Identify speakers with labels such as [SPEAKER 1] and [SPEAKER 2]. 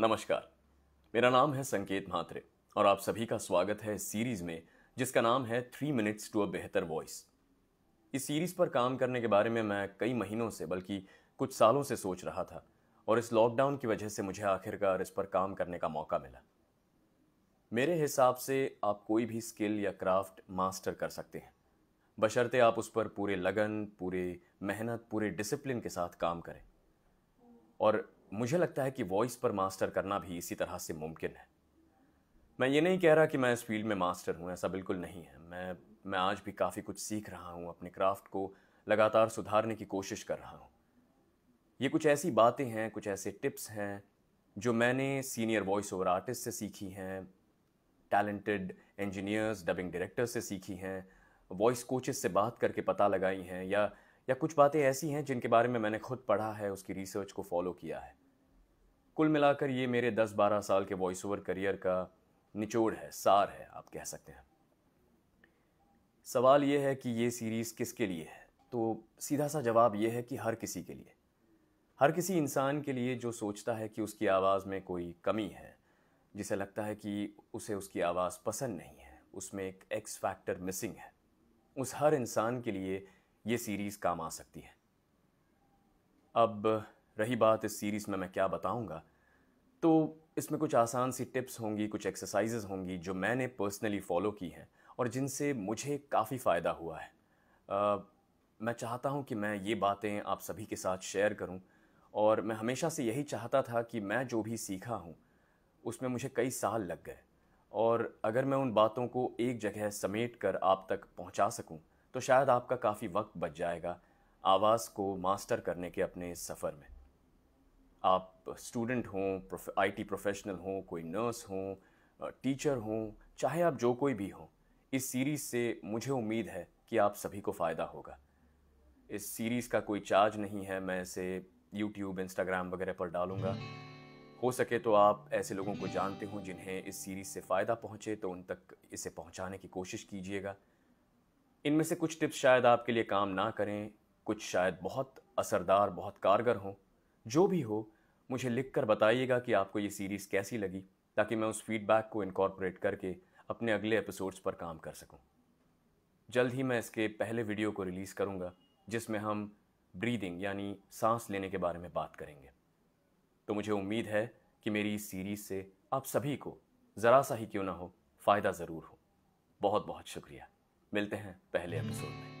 [SPEAKER 1] नमस्कार मेरा नाम है संकेत म्हात्रे और आप सभी का स्वागत है इस सीरीज में जिसका नाम है थ्री मिनट्स टू अ बेहतर वॉइस इस सीरीज पर काम करने के बारे में मैं कई महीनों से बल्कि कुछ सालों से सोच रहा था और इस लॉकडाउन की वजह से मुझे आखिरकार इस पर काम करने का मौका मिला मेरे हिसाब से आप कोई भी स्किल या क्राफ्ट मास्टर कर सकते हैं बशर्ते आप उस पर पूरे लगन पूरे मेहनत पूरे डिसिप्लिन के साथ काम करें और मुझे लगता है कि वॉइस पर मास्टर करना भी इसी तरह से मुमकिन है मैं ये नहीं कह रहा कि मैं इस फील्ड में मास्टर हूँ ऐसा बिल्कुल नहीं है मैं मैं आज भी काफ़ी कुछ सीख रहा हूँ अपने क्राफ्ट को लगातार सुधारने की कोशिश कर रहा हूँ ये कुछ ऐसी बातें हैं कुछ ऐसे टिप्स हैं जो मैंने सीनियर वॉइस ओवर आर्टिस्ट से सीखी हैं टैलेंटेड इंजीनियर्स डबिंग डायरेक्टर्स से सीखी हैं वॉइस कोचेस से बात करके पता लगाई हैं या या कुछ बातें ऐसी हैं जिनके बारे में मैंने खुद पढ़ा है उसकी रिसर्च को फॉलो किया है कुल मिलाकर ये मेरे 10-12 साल के वॉइस ओवर करियर का निचोड़ है सार है आप कह सकते हैं सवाल ये है कि ये सीरीज़ किसके लिए है तो सीधा सा जवाब ये है कि हर किसी के लिए हर किसी इंसान के लिए जो सोचता है कि उसकी आवाज़ में कोई कमी है जिसे लगता है कि उसे उसकी आवाज़ पसंद नहीं है उसमें एक एक्स फैक्टर मिसिंग है उस हर इंसान के लिए ये सीरीज़ काम आ सकती है अब रही बात इस सीरीज़ में मैं क्या बताऊँगा तो इसमें कुछ आसान सी टिप्स होंगी कुछ एक्सरसाइजेज होंगी जो मैंने पर्सनली फ़ॉलो की हैं और जिनसे मुझे काफ़ी फ़ायदा हुआ है uh, मैं चाहता हूँ कि मैं ये बातें आप सभी के साथ शेयर करूँ और मैं हमेशा से यही चाहता था कि मैं जो भी सीखा हूँ उसमें मुझे कई साल लग गए और अगर मैं उन बातों को एक जगह समेट कर आप तक पहुँचा सकूँ तो शायद आपका काफ़ी वक्त बच जाएगा आवाज़ को मास्टर करने के अपने सफ़र में आप स्टूडेंट हों टी प्रोफेशनल हों कोई नर्स हों टीचर हों चाहे आप जो कोई भी हों इस सीरीज़ से मुझे उम्मीद है कि आप सभी को फ़ायदा होगा इस सीरीज़ का कोई चार्ज नहीं है मैं इसे यूट्यूब इंस्टाग्राम वगैरह पर डालूंगा हो सके तो आप ऐसे लोगों को जानते हों जिन्हें इस सीरीज़ से फ़ायदा पहुँचे तो उन तक इसे पहुँचाने की कोशिश कीजिएगा इनमें से कुछ टिप्स शायद आपके लिए काम ना करें कुछ शायद बहुत असरदार बहुत कारगर हों जो भी हो मुझे लिख कर बताइएगा कि आपको ये सीरीज़ कैसी लगी ताकि मैं उस फीडबैक को इनकॉर्पोरेट करके अपने अगले एपिसोड्स पर काम कर सकूं। जल्द ही मैं इसके पहले वीडियो को रिलीज़ करूंगा जिसमें हम ब्रीदिंग यानी सांस लेने के बारे में बात करेंगे तो मुझे उम्मीद है कि मेरी इस सीरीज़ से आप सभी को ज़रा सा ही क्यों ना हो फ़ायदा ज़रूर हो बहुत बहुत शुक्रिया मिलते हैं पहले एपिसोड में